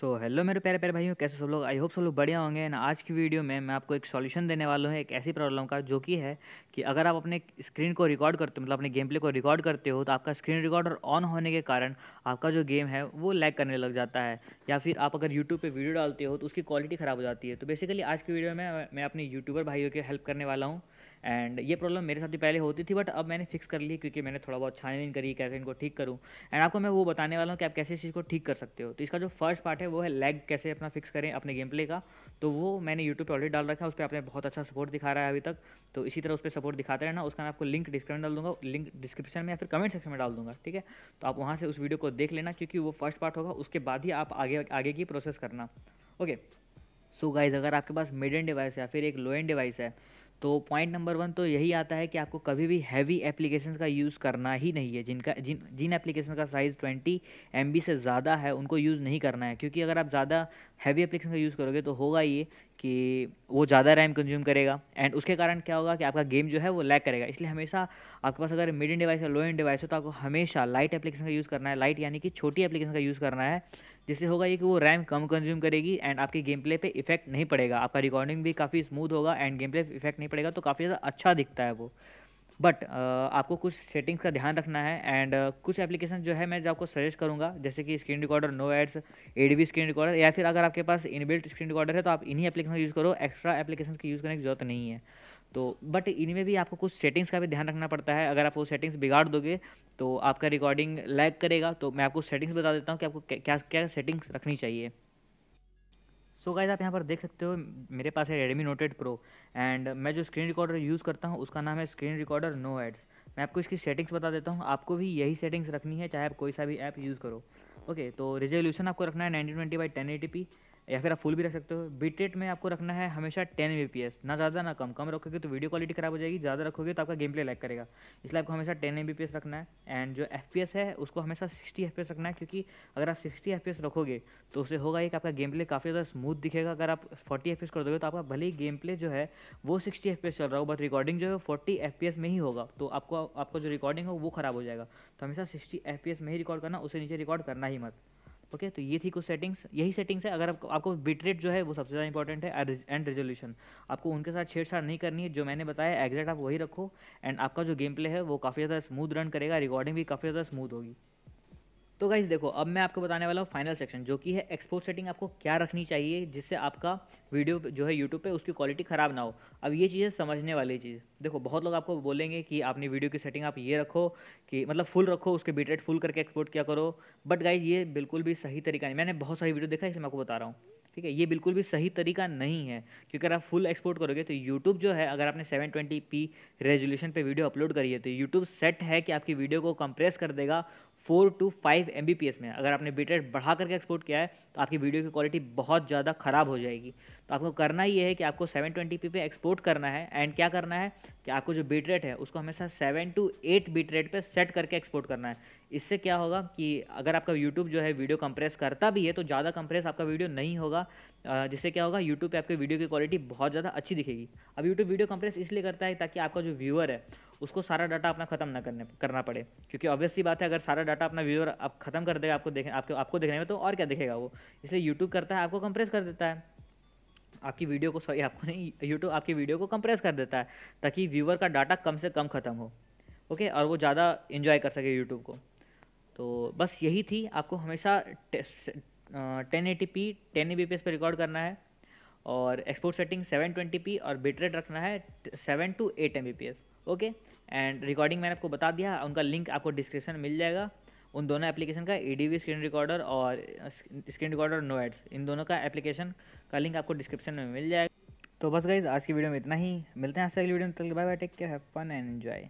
सो so, hello मेरे प्यारे प्यारे भाइयों कैसे सब लोग आई होप सब लोग बढ़िया होंगे ना आज की वीडियो में मैं आपको एक सॉल्यूशन देने वाला हूँ एक ऐसी प्रॉब्लम का जो कि है कि अगर आप अपने स्क्रीन को रिकॉर्ड करते मतलब अपने गेम प्ले को रिकॉर्ड करते हो तो आपका स्क्रीन रिकॉर्डर ऑन होने के कारण आपका जो गेम है वो लैक करने लग जाता है या फिर आप अगर यूट्यूब पर वीडियो डालते हो तो उसकी क्वालिटी ख़राब हो जाती है तो बेसिकली आज की वीडियो में मैं अपने यूट्यूबर भाइयों की हेल्प करने वाला हूँ एंड ये प्रॉब्लम मेरे साथ भी पहले होती थी बट अब मैंने फिक्स कर ली क्योंकि मैंने थोड़ा बहुत छानबीन करी कैसे इनको ठीक करूँ एंड आपको मैं वो बताने वाला हूँ कि आप कैसे इस चीज़ को ठीक कर सकते हो तो इसका जो फर्स्ट पार्ट है वो है लेग कैसे अपना फिक्स करें अपने गेम प्ले का तो वो मैंने यूट्यूब पर ऑलरेडी डाल रखा है उस पर आपने बहुत अच्छा सपोर्ट दिखा रहा है अभी तक तो इसी तरह उस पर सपोर्ट दिखाते रहना उसका मैं आपको लिंक डिस्क्रिप्शन डाल दूंगा लिंक डिस्क्रिप्शन में या फिर कमेंट सेक्शन में डाल दूंगा ठीक है तो आप वहाँ से उस वीडियो को देख लेना क्योंकि वो फर्स्ट पार्ट होगा उसके बाद ही आप आगे आगे की प्रोसेस करना ओके सो गाइज अगर आपके पास मिड एंड डिवाइस है या फिर एक लो एंड डिवाइस है तो पॉइंट नंबर वन तो यही आता है कि आपको कभी भी हैवी एप्लीकेशन का यूज़ करना ही नहीं है जिनका जिन जिन एप्लीकेशन का साइज़ ट्वेंटी एम से ज़्यादा है उनको यूज़ नहीं करना है क्योंकि अगर आप ज़्यादा हैवी एप्लीकेशन का यूज़ करोगे तो होगा ये कि वो ज़्यादा रैम कंज्यूम करेगा एंड उसके कारण क्या होगा कि आपका गेम जो है वो लैक करेगा इसलिए हमेशा आपके पास अगर मिड एंड डिवाइस है लो एंड डिवाइस है तो आपको हमेशा लाइट एप्लीकेशन का यूज़ करना है लाइट यानी कि छोटी एप्लीकेशन का यूज़ करना है जिससे होगा ये कि वो रैम कम कंज्यूम करेगी एंड आपके गेम प्ले पे इफेक्ट नहीं पड़ेगा आपका रिकॉर्डिंग भी काफ़ी स्मूथ होगा एंड गेम प्ले इफेक्ट नहीं पड़ेगा तो काफ़ी ज़्यादा अच्छा दिखता है वो बट uh, आपको कुछ सेटिंग्स का ध्यान रखना है एंड uh, कुछ एप्लीकेशन जो है मैं जो आपको सजेस्ट करूँगा जैसे कि screen recorder no ads a screen recorder या फिर अगर आपके पास इनबिल्ट स्क्रीन रिकॉर्डर है तो आप इन्हीं एप्लीकेशन का यूज़ करो एक्स्ट्रा एप्लीकेशन की यूज़ करने की जरूरत नहीं है तो बट इनमें भी आपको कुछ सेटिंग्स का भी ध्यान रखना पड़ता है अगर आप वो सेटिंग्स बिगाड़ दोगे तो आपका रिकॉर्डिंग लैग करेगा तो मैं आपको सेटिंग्स बता देता हूँ कि आपको क्या क्या सेटिंग्स रखनी चाहिए सो गाइज आप यहाँ पर देख सकते हो मेरे पास है Redmi note eight pro and मैं जो स्क्रीन रिकॉर्डर यूज़ करता हूँ उसका नाम है स्क्रीन रिकॉर्डर नो एड्स मैं आपको इसकी सेटिंग्स बता देता हूँ आपको भी यही सेटिंग्स रखनी है चाहे आप कोई सा भी ऐप यूज़ करो ओके okay, तो रिजोल्यूशन आपको रखना है nineteen twenty by ten eighty P या फिर आप फुल भी रख सकते हो बीट रेट e में आपको रखना है हमेशा टेन एस ना ज़्यादा ना कम कम रखोगे तो वीडियो क्वालिटी खराब हो जाएगी ज़्यादा रखोगे तो आपका गेम प्ले लाइक करेगा इसलिए आपको हमेशा टेन एम रखना है एंड जो एफ है उसको हमेशा सिक्सटी एफ रखना है क्योंकि अगर आप सिक्सटी एफ रखोगे तो उससे होगा एक आपका गेम प्ले काफ़ी ज़्यादा स्मूथ दिखेगा अगर आप फोर्टी एफ कर दोगे तो आपका भले ही गेम प्ले जो है वो सिक्सटी एफ चल रहा हो बट रिकॉर्डिंग जो है फोर्टी एफ में ही होगा तो आपको आपका जो रिकॉर्डिंग हो वो ख़राब हो जाएगा तो हमेशा सिक्सटी एफ में ही रिकॉर्ड करना उसे नीचे रिकॉर्ड करना ही मत ओके तो ये थी कुछ सेटिंग्स यही सेटिंग्स है अगर आपको आपको बिटरेट जो है वो सबसे ज़्यादा इंपॉर्टेंट है एंड रेजोल्यूशन आपको उनके साथ छेड़छाड़ नहीं करनी है जो मैंने बताया एग्जैक्ट आप वही रखो एंड आपका जो गेम प्ले है वो काफ़ी ज़्यादा स्मूथ रन करेगा रिकॉर्डिंग भी काफ़ी ज़्यादा स्मूथ होगी तो गाइज़ देखो अब मैं आपको बताने वाला हूँ फाइनल सेक्शन जो कि है एक्सपोर्ट सेटिंग आपको क्या रखनी चाहिए जिससे आपका वीडियो जो है यूट्यूब पे उसकी क्वालिटी ख़राब ना हो अब ये चीज़ है समझने वाली चीज़ देखो बहुत लोग आपको बोलेंगे कि आपने वीडियो की सेटिंग आप ये रखो कि मतलब फुल रखो उसके बीटरेट फुल करके एक्सपोर्ट क्या करो बट गाइज ये बिल्कुल भी सही तरीका नहीं मैंने बहुत सारी वीडियो देखा इसलिए मैं आपको बता रहा हूँ ठीक है ये बिल्कुल भी सही तरीका नहीं है क्योंकि अगर आप फुल एक्सपोर्ट करोगे तो यूट्यूब जो है अगर आपने सेवन ट्वेंटी पी रेजोल्यूशन पर वीडियो अपलोड करी है तो यूट्यूब सेट है कि आपकी वीडियो को कंप्रेस कर देगा फोर टू फाइव एम में अगर आपने बिट बढ़ा करके एक्सपोर्ट किया है तो आपकी वीडियो की क्वालिटी बहुत ज़्यादा ख़राब हो जाएगी तो आपको करना ये है कि आपको सेवन ट्वेंटी पे एक्सपोर्ट करना है एंड क्या करना है कि आपको जो बिट रेट है उसको हमेशा seven two eight bit rate पर सेट करके एक्सपोर्ट करना है इससे क्या होगा कि अगर आपका यूट्यूब जो है वीडियो कंप्रेस करता भी है तो ज़्यादा कंप्रेस आपका वीडियो नहीं होगा जिससे क्या होगा यूट्यूब पे आपके वीडियो की क्वालिटी बहुत ज़्यादा अच्छी दिखेगी अब यूट्यूब वीडियो कंप्रेस इसलिए करता है ताकि आपका जो व्यूअर है उसको सारा डाटा अपना खत्म ना करने करना पड़े क्योंकि ऑब्वियसली बात है अगर सारा डाटा अपना व्यूअर आप खत्म कर देगा आपको देखने आपको आपको देखने में तो और क्या देखेगा वो इसलिए यूट्यूब करता है आपको कंप्रेस कर देता है आपकी वीडियो को सॉरी आपको नहीं यूट्यूब आपकी वीडियो को कंप्रेस कर देता है ताकि व्यूअर का डाटा कम से कम ख़त्म हो ओके और वो ज़्यादा इन्जॉय कर सके यूट्यूब को तो बस यही थी आपको हमेशा ten eighty P ten B P S पर रिकॉर्ड करना है और export setting seven twenty P और बिटरेट रखना है seven two eight M B P S okay and recording मैंने आपको बता दिया उनका लिंक आपको डिस्क्रिप्शन मिल जाएगा उन दोनों एप्लीकेशन का ई स्क्रीन रिकॉर्डर और स्क्रीन रिकॉर्डर नो एड्स इन दोनों का एप्लीकेशन का लिंक आपको डिस्क्रिप्शन में मिल जाएगा तो बस गाइज आज की वीडियो में इतना ही मिलते हैं आज से अगली वीडियो में तक bye bye take care have fun and enjoy